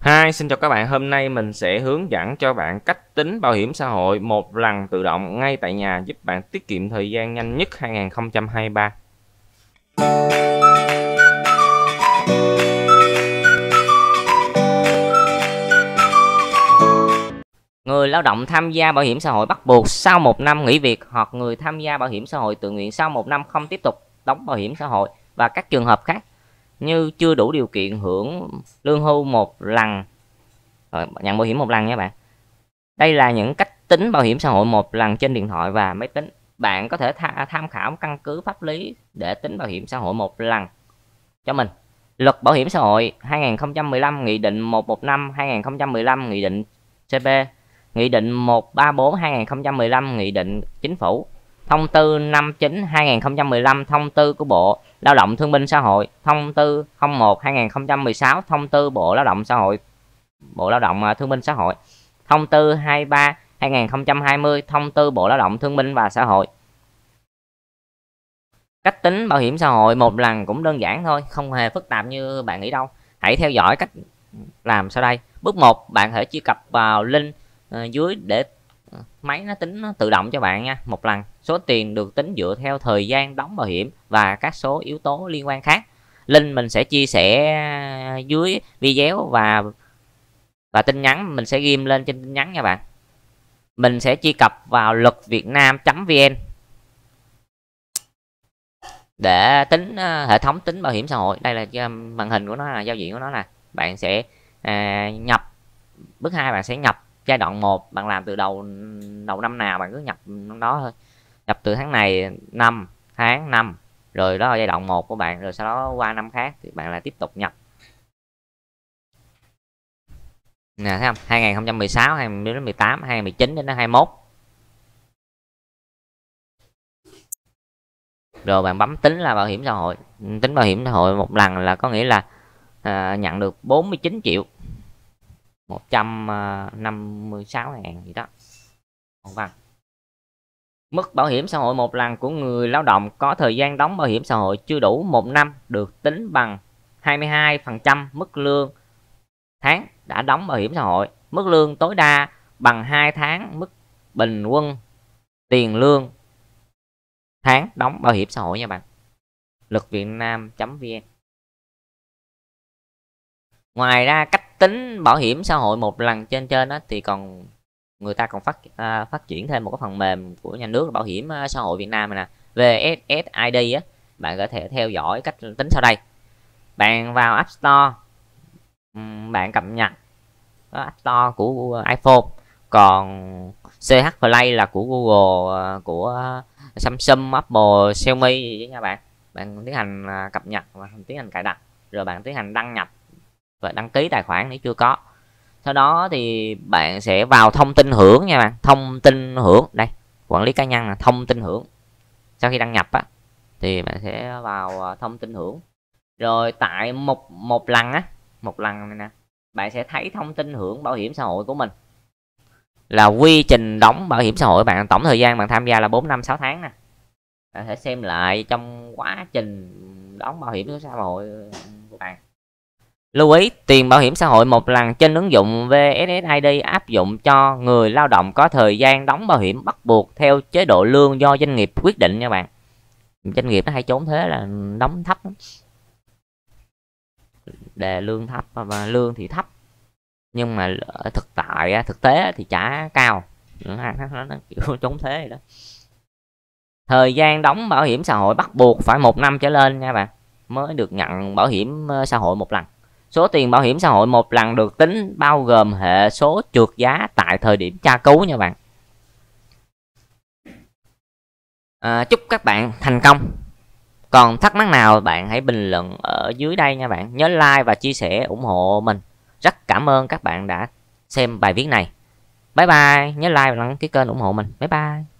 hai, xin chào các bạn. Hôm nay mình sẽ hướng dẫn cho bạn cách tính bảo hiểm xã hội một lần tự động ngay tại nhà giúp bạn tiết kiệm thời gian nhanh nhất 2023. Người lao động tham gia bảo hiểm xã hội bắt buộc sau một năm nghỉ việc hoặc người tham gia bảo hiểm xã hội tự nguyện sau một năm không tiếp tục đóng bảo hiểm xã hội và các trường hợp khác như chưa đủ điều kiện hưởng lương hưu một lần ờ, nhận bảo hiểm một lần nha bạn đây là những cách tính bảo hiểm xã hội một lần trên điện thoại và máy tính bạn có thể tha tham khảo căn cứ pháp lý để tính bảo hiểm xã hội một lần cho mình luật bảo hiểm xã hội 2015 nghị định 115 2015 nghị định CP nghị định 134 2015 nghị định chính phủ thông tư 59/2015, thông tư của Bộ Lao động Thương binh Xã hội, thông tư 01/2016, thông tư Bộ Lao động Xã hội, Bộ Lao động à, Thương binh Xã hội, thông tư 23/2020, thông tư Bộ Lao động Thương binh và Xã hội. Cách tính bảo hiểm xã hội một lần cũng đơn giản thôi, không hề phức tạp như bạn nghĩ đâu. Hãy theo dõi cách làm sau đây. Bước 1, bạn hãy truy cập vào link à, dưới để máy nó tính nó tự động cho bạn nha một lần số tiền được tính dựa theo thời gian đóng bảo hiểm và các số yếu tố liên quan khác link mình sẽ chia sẻ dưới video và và tin nhắn mình sẽ ghim lên trên tin nhắn nha bạn mình sẽ truy cập vào luật việt nam vn để tính ờ, hệ thống tính bảo hiểm xã hội đây là ờ, màn hình của nó là giao diện của nó nè bạn sẽ à, nhập bước hai bạn sẽ nhập giai đoạn 1 bạn làm từ đầu đầu năm nào bạn cứ nhập đó thôi nhập từ tháng này năm tháng năm rồi đó là giai đoạn 1 của bạn rồi sau đó qua năm khác thì bạn lại tiếp tục nhập nè thấy không 2016 2018 2019 đến 21 rồi bạn bấm tính là bảo hiểm xã hội tính bảo hiểm xã hội một lần là có nghĩa là à, nhận được 49 triệu 156 à, ngàn gì đó không vâng Mức bảo hiểm xã hội một lần của người lao động có thời gian đóng bảo hiểm xã hội chưa đủ một năm được tính bằng 22% mức lương tháng đã đóng bảo hiểm xã hội. Mức lương tối đa bằng 2 tháng mức bình quân tiền lương tháng đóng bảo hiểm xã hội nha bạn. Luật Việt Nam.vn Ngoài ra cách tính bảo hiểm xã hội một lần trên trên đó thì còn người ta còn phát à, phát triển thêm một cái phần mềm của nhà nước bảo hiểm à, xã hội Việt Nam này nè VSSID á bạn có thể theo dõi cách tính sau đây bạn vào App Store bạn cập nhật App Store của iPhone còn CH Play là của Google à, của Samsung Apple Xiaomi với nha bạn bạn tiến hành à, cập nhật và tiến hành cài đặt rồi bạn tiến hành đăng nhập và đăng ký tài khoản nếu chưa có sau đó thì bạn sẽ vào thông tin hưởng nha bạn thông tin hưởng đây quản lý cá nhân là thông tin hưởng sau khi đăng nhập á thì bạn sẽ vào à, thông tin hưởng rồi tại một một lần á một lần này nè bạn sẽ thấy thông tin hưởng bảo hiểm xã hội của mình là quy trình đóng bảo hiểm xã hội bạn tổng thời gian bạn tham gia là 4 năm 6 tháng nè bạn sẽ xem lại trong quá trình đóng bảo hiểm xã hội của bạn Lưu ý, tiền bảo hiểm xã hội một lần trên ứng dụng VSSID áp dụng cho người lao động có thời gian đóng bảo hiểm bắt buộc theo chế độ lương do doanh nghiệp quyết định nha bạn. Doanh nghiệp nó hay trốn thế là đóng thấp Đề lương thấp và ờ, lương thì thấp. Nhưng mà thực tại thực tế thì trả cao. Nó, nó, kiểu trốn thế rồi đó. Thời gian đóng bảo hiểm xã hội bắt buộc phải một năm trở lên nha bạn mới được nhận bảo hiểm ờ, xã hội một lần Số tiền bảo hiểm xã hội một lần được tính bao gồm hệ số trượt giá tại thời điểm tra cứu nha bạn. À, chúc các bạn thành công. Còn thắc mắc nào bạn hãy bình luận ở dưới đây nha bạn. Nhớ like và chia sẻ ủng hộ mình. Rất cảm ơn các bạn đã xem bài viết này. Bye bye, nhớ like và đăng ký kênh ủng hộ mình. Bye bye.